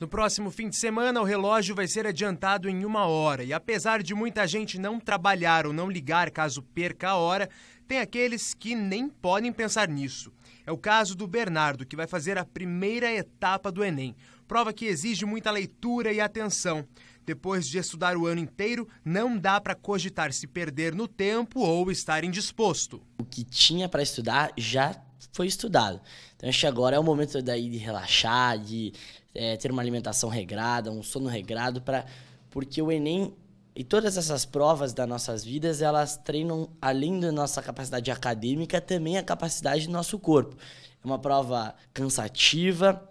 No próximo fim de semana, o relógio vai ser adiantado em uma hora. E apesar de muita gente não trabalhar ou não ligar caso perca a hora, tem aqueles que nem podem pensar nisso. É o caso do Bernardo, que vai fazer a primeira etapa do Enem, prova que exige muita leitura e atenção. Depois de estudar o ano inteiro, não dá para cogitar se perder no tempo ou estar indisposto. O que tinha para estudar já foi estudado. Então acho que agora é o momento daí de relaxar, de é, ter uma alimentação regrada, um sono regrado, para porque o Enem e todas essas provas das nossas vidas, elas treinam, além da nossa capacidade acadêmica, também a capacidade do nosso corpo. É uma prova cansativa,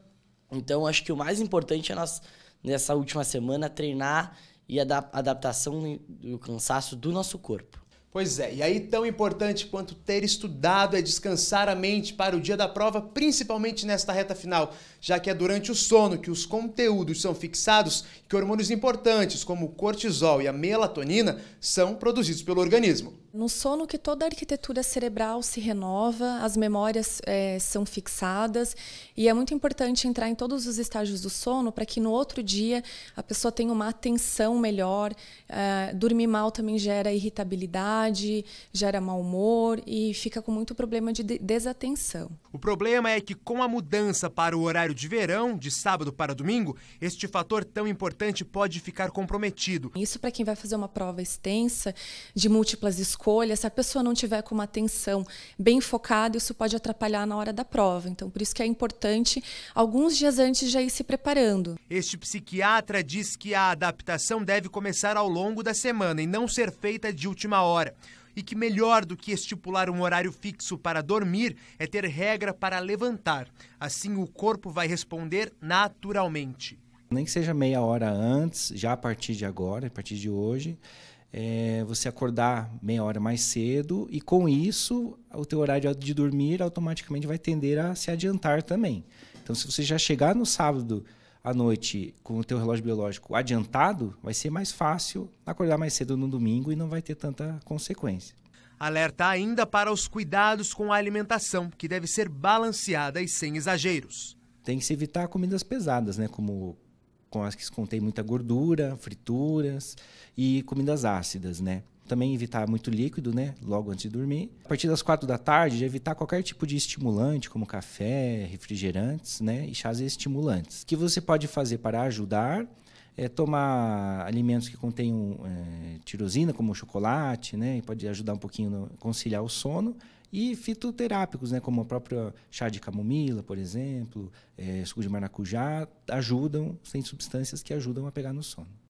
então acho que o mais importante é nós, nessa última semana, treinar e a adaptação do cansaço do nosso corpo. Pois é, e aí tão importante quanto ter estudado é descansar a mente para o dia da prova, principalmente nesta reta final, já que é durante o sono que os conteúdos são fixados e que hormônios importantes como o cortisol e a melatonina são produzidos pelo organismo. No sono que toda a arquitetura cerebral se renova, as memórias é, são fixadas e é muito importante entrar em todos os estágios do sono para que no outro dia a pessoa tenha uma atenção melhor. É, dormir mal também gera irritabilidade, gera mau humor e fica com muito problema de desatenção. O problema é que com a mudança para o horário de verão, de sábado para domingo, este fator tão importante pode ficar comprometido. Isso para quem vai fazer uma prova extensa de múltiplas escolhas escolha, se a pessoa não tiver com uma atenção bem focada, isso pode atrapalhar na hora da prova. Então, por isso que é importante alguns dias antes já ir se preparando. Este psiquiatra diz que a adaptação deve começar ao longo da semana e não ser feita de última hora e que melhor do que estipular um horário fixo para dormir é ter regra para levantar. Assim o corpo vai responder naturalmente. Nem que seja meia hora antes, já a partir de agora, a partir de hoje, é, você acordar meia hora mais cedo e com isso o teu horário de dormir automaticamente vai tender a se adiantar também. Então se você já chegar no sábado à noite com o teu relógio biológico adiantado, vai ser mais fácil acordar mais cedo no domingo e não vai ter tanta consequência. Alerta ainda para os cuidados com a alimentação, que deve ser balanceada e sem exageros. Tem que se evitar comidas pesadas, né, como com as que contém muita gordura, frituras e comidas ácidas, né? Também evitar muito líquido, né? Logo antes de dormir. A partir das quatro da tarde, evitar qualquer tipo de estimulante, como café, refrigerantes, né? E chás estimulantes. O que você pode fazer para ajudar é, tomar alimentos que contenham é, tirosina, como chocolate, né? Pode ajudar um pouquinho a conciliar o sono. E fitoterápicos, né? Como o próprio chá de camomila, por exemplo, é, suco de maracujá, ajudam, tem substâncias que ajudam a pegar no sono.